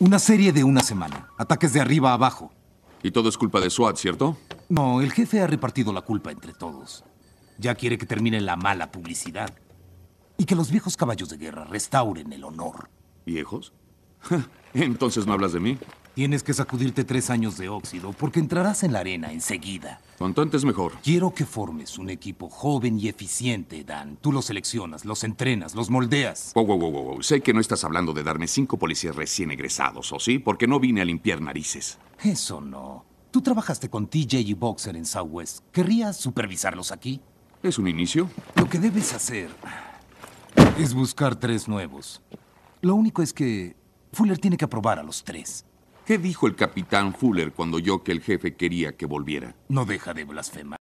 Una serie de una semana. Ataques de arriba a abajo. Y todo es culpa de SWAT, ¿cierto? No, el jefe ha repartido la culpa entre todos. Ya quiere que termine la mala publicidad. Y que los viejos caballos de guerra restauren el honor. ¿Viejos? Entonces no hablas de mí. Tienes que sacudirte tres años de óxido porque entrarás en la arena enseguida. Cuanto antes mejor. Quiero que formes un equipo joven y eficiente, Dan. Tú los seleccionas, los entrenas, los moldeas. Wow, wow, wow, wow. Sé que no estás hablando de darme cinco policías recién egresados, ¿o sí? Porque no vine a limpiar narices. Eso no. Tú trabajaste con TJ y Boxer en Southwest. ¿Querrías supervisarlos aquí? Es un inicio. Lo que debes hacer es buscar tres nuevos. Lo único es que Fuller tiene que aprobar a los tres. ¿Qué dijo el capitán Fuller cuando yo que el jefe quería que volviera? No deja de blasfemar.